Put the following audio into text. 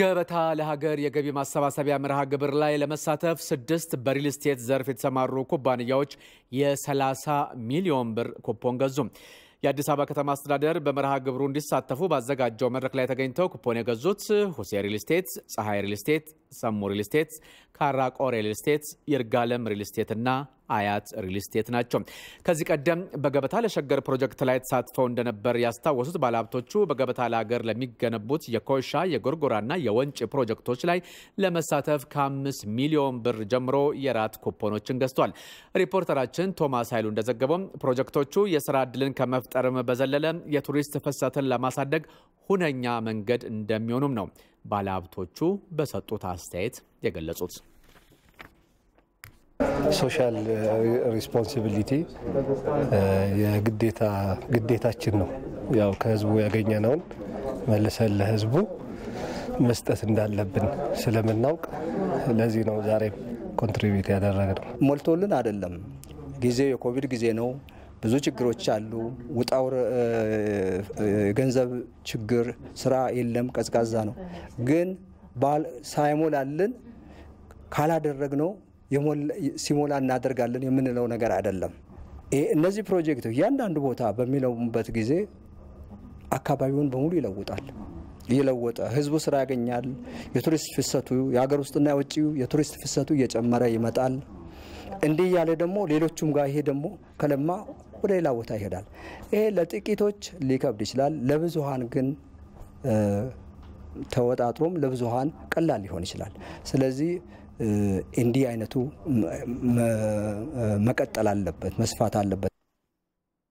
ገበታ ለሀገር የገቢ ማሰባሰቢያ መርሃ ግብር ላይ ለመሳተፍ ስድስት በሪል ስቴት ዘርፍ የተሰማሩ ኩባንያዎች የ30 ሚሊዮን ብር ኩፖን ገዙ። የአዲስ አበባ ከተማ አስተዳደር በመርሃ ግብሩ እንዲሳተፉ ባዘጋጀው መድረክ ላይ ተገኝተው ኩፖን የገዙት ሁሴ ሪል ስቴት፣ ፀሐይ ሪል ስቴት፣ ሰሙ ሪል ስቴት፣ ካራቆ ሪል ስቴት፣ ይርጋለም ሪል ና አያት ሪል ስቴት ናቸው። ከዚህ ቀደም በገበታ ለሸገር ፕሮጀክት ላይ ተሳትፈው እንደነበር ያስታወሱት ባለሀብቶቹ በገበታ ለሀገር ለሚገነቡት የጎርጎራ የጎርጎራና የወንጭ ፕሮጀክቶች ላይ ለመሳተፍ ከአምስት ሚሊዮን ብር ጀምሮ የራት ኩፖኖችን ገዝቷል። ሪፖርተራችን ቶማስ ኃይሉ እንደዘገበው ፕሮጀክቶቹ የስራ ዕድልን ከመፍጠርም በዘለለ የቱሪስት ፍሰትን ለማሳደግ ሁነኛ መንገድ እንደሚሆኑም ነው ባለሀብቶቹ በሰጡት አስተያየት የገለጹት። ሶሻል ሪስፖንሲቢሊቲ የግዴታ ግዴታችን ነው። ያው ከህዝቡ ያገኘነውን መልሰን ለህዝቡ መስጠት እንዳለብን ስለምናውቅ ለዚህ ነው ዛሬም ኮንትሪቢዩት ያደረግነው። ሞልቶልን አይደለም። ጊዜው የኮቪድ ጊዜ ነው። ብዙ ችግሮች አሉ። ውጣው ገንዘብ ችግር፣ ስራ የለም፣ ቀዝቃዛ ነው። ግን ሳይሞላልን ካላደረግነው ሲሞላ እናደርጋለን የምንለው ነገር አይደለም። እነዚህ ፕሮጀክቶች እያንዳንዱ ቦታ በሚለሙበት ጊዜ አካባቢውን በሙሉ ይለውጣል። እየለወጠ ህዝቡ ስራ ያገኛል። የቱሪስት ፍሰቱ የሀገር ውስጥና የውጭ የቱሪስት ፍሰቱ እየጨመረ ይመጣል። እንዲህ እያለ ደግሞ ሌሎቹም ጋር ይሄ ደግሞ ከለማ ወደ ሌላ ቦታ ይሄዳል። ይሄ ለጥቂቶች ሊከብድ ይችላል። ለብዙሀን ግን ተወጣጥሮም ለብዙሀን ቀላል ሊሆን ይችላል። ስለዚህ እንዲህ አይነቱ መቀጠል አለበት፣ መስፋት አለበት።